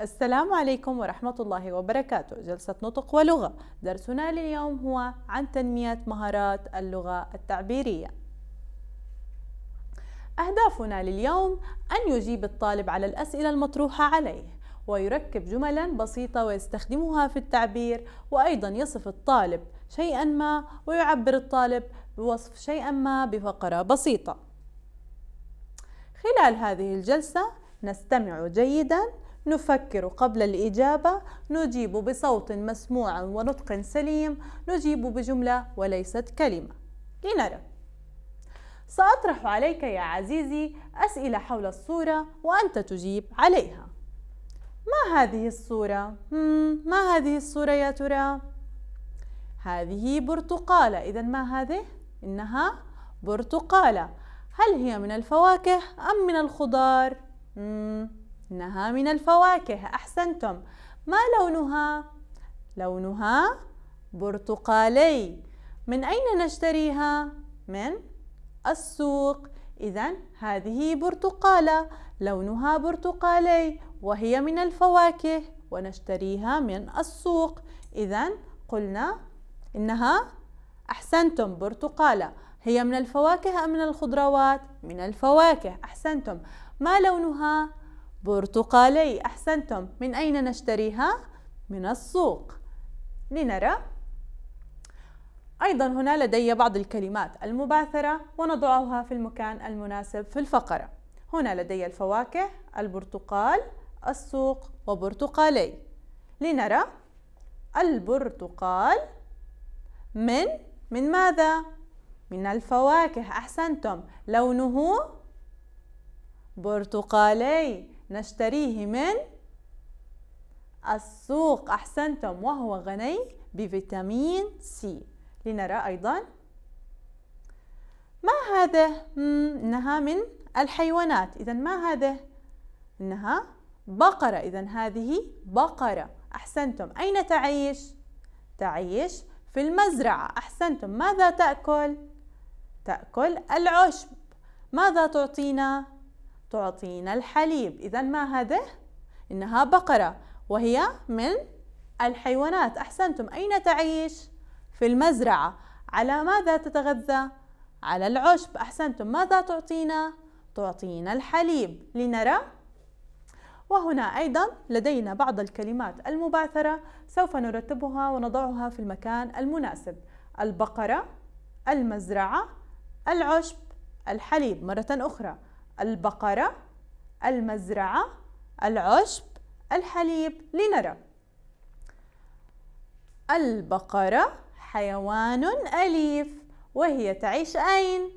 السلام عليكم ورحمة الله وبركاته جلسة نطق ولغة درسنا لليوم هو عن تنمية مهارات اللغة التعبيرية أهدافنا لليوم أن يجيب الطالب على الأسئلة المطروحة عليه ويركب جملا بسيطة ويستخدمها في التعبير وأيضا يصف الطالب شيئا ما ويعبر الطالب بوصف شيئا ما بفقرة بسيطة خلال هذه الجلسة نستمع جيداً نفكر قبل الإجابة نجيب بصوت مسموع ونطق سليم نجيب بجملة وليست كلمة لنرى سأطرح عليك يا عزيزي أسئلة حول الصورة وأنت تجيب عليها ما هذه الصورة؟ ما هذه الصورة يا ترى؟ هذه برتقالة إذا ما هذه؟ إنها برتقالة هل هي من الفواكه أم من الخضار؟ مم. إنها من الفواكه أحسنتم ما لونها؟ لونها برتقالي من أين نشتريها؟ من السوق إذا هذه برتقالة لونها برتقالي وهي من الفواكه ونشتريها من السوق إذا قلنا إنها أحسنتم برتقالة هي من الفواكه أم من الخضروات؟ من الفواكه أحسنتم ما لونها؟ برتقالي أحسنتم من أين نشتريها؟ من السوق لنرى أيضا هنا لدي بعض الكلمات المباثرة ونضعها في المكان المناسب في الفقرة هنا لدي الفواكه البرتقال السوق وبرتقالي لنرى البرتقال من من ماذا؟ من الفواكه أحسنتم لونه برتقالي نشتريه من السوق أحسنتم وهو غني بفيتامين سي لنرى أيضا ما هذا؟ إنها من الحيوانات إذا ما هذا؟ إنها بقرة إذا هذه بقرة أحسنتم أين تعيش؟ تعيش في المزرعة أحسنتم ماذا تأكل؟ تأكل العشب ماذا تعطينا؟ تعطينا الحليب إذا ما هذه؟ إنها بقرة وهي من الحيوانات أحسنتم أين تعيش؟ في المزرعة على ماذا تتغذى؟ على العشب أحسنتم ماذا تعطينا؟ تعطينا الحليب لنرى وهنا أيضا لدينا بعض الكلمات المبعثرة سوف نرتبها ونضعها في المكان المناسب البقرة المزرعة العشب الحليب مرة أخرى البقرة المزرعة العشب الحليب لنرى البقرة حيوان أليف وهي تعيش أين؟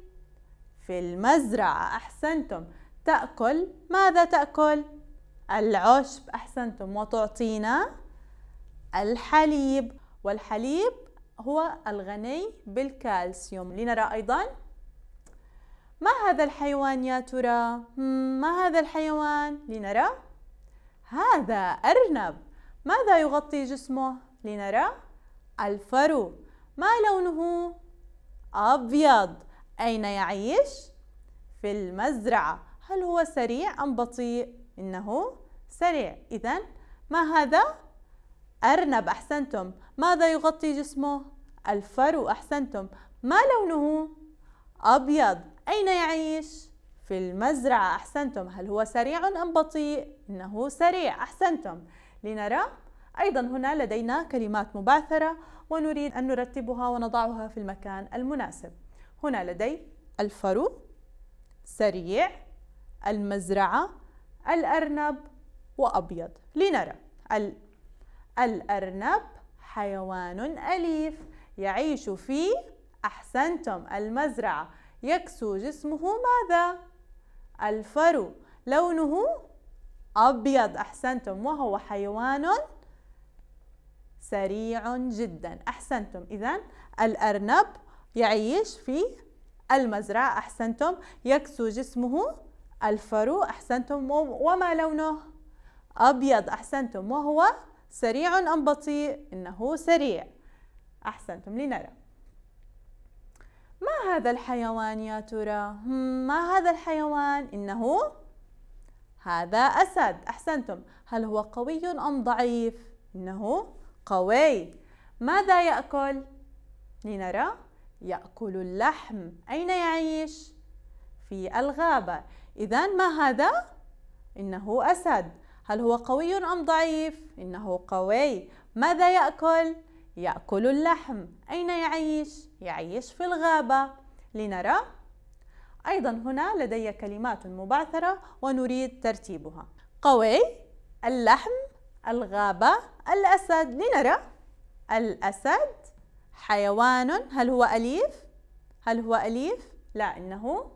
في المزرعة أحسنتم تأكل ماذا تأكل؟ العشب أحسنتم وتعطينا الحليب والحليب هو الغني بالكالسيوم لنرى أيضا ما هذا الحيوان يا ترى؟ ما هذا الحيوان؟ لنرى هذا أرنب ماذا يغطي جسمه؟ لنرى الفرو ما لونه؟ أبيض أين يعيش؟ في المزرعة هل هو سريع أم بطيء؟ إنه سريع إذا ما هذا؟ أرنب أحسنتم ماذا يغطي جسمه؟ الفرو أحسنتم ما لونه؟ أبيض أين يعيش؟ في المزرعة أحسنتم هل هو سريع أم بطيء؟ إنه سريع أحسنتم لنرى أيضا هنا لدينا كلمات مبعثرة ونريد أن نرتبها ونضعها في المكان المناسب هنا لدي الفرو سريع المزرعة الأرنب وأبيض لنرى الأرنب حيوان أليف يعيش في أحسنتم المزرعة يكسو جسمه ماذا؟ الفرو لونه أبيض أحسنتم وهو حيوان سريع جدا أحسنتم إذا الأرنب يعيش في المزرعة أحسنتم يكسو جسمه الفرو أحسنتم وما لونه؟ أبيض أحسنتم وهو سريع أم بطيء؟ إنه سريع أحسنتم لنرى هذا الحيوان يا ترى؟ ما هذا الحيوان؟ إنه هذا أسد أحسنتم هل هو قوي أم ضعيف؟ إنه قوي ماذا يأكل؟ لنرى يأكل اللحم أين يعيش؟ في الغابة إذا ما هذا؟ إنه أسد هل هو قوي أم ضعيف؟ إنه قوي ماذا يأكل؟ يأكل اللحم أين يعيش؟ يعيش في الغابة لنرى أيضا هنا لدي كلمات مبعثرة ونريد ترتيبها قوي اللحم الغابة الأسد لنرى الأسد حيوان هل هو أليف؟ هل هو أليف؟ لا إنه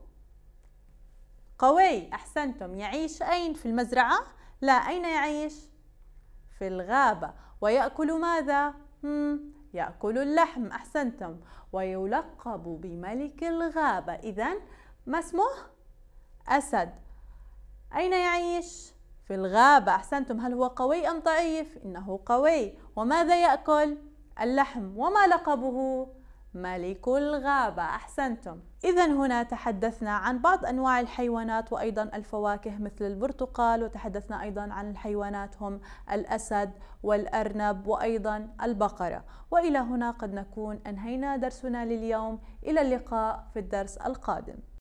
قوي أحسنتم يعيش أين في المزرعة؟ لا أين يعيش؟ في الغابة ويأكل ماذا؟ يأكل اللحم أحسنتم ويلقب بملك الغابة إذا ما اسمه؟ أسد أين يعيش؟ في الغابة أحسنتم هل هو قوي أم ضعيف؟ إنه قوي وماذا يأكل؟ اللحم وما لقبه؟ ملك الغابة أحسنتم إذا هنا تحدثنا عن بعض أنواع الحيوانات وأيضا الفواكه مثل البرتقال وتحدثنا أيضا عن الحيوانات هم الأسد والأرنب وأيضا البقرة وإلى هنا قد نكون أنهينا درسنا لليوم إلى اللقاء في الدرس القادم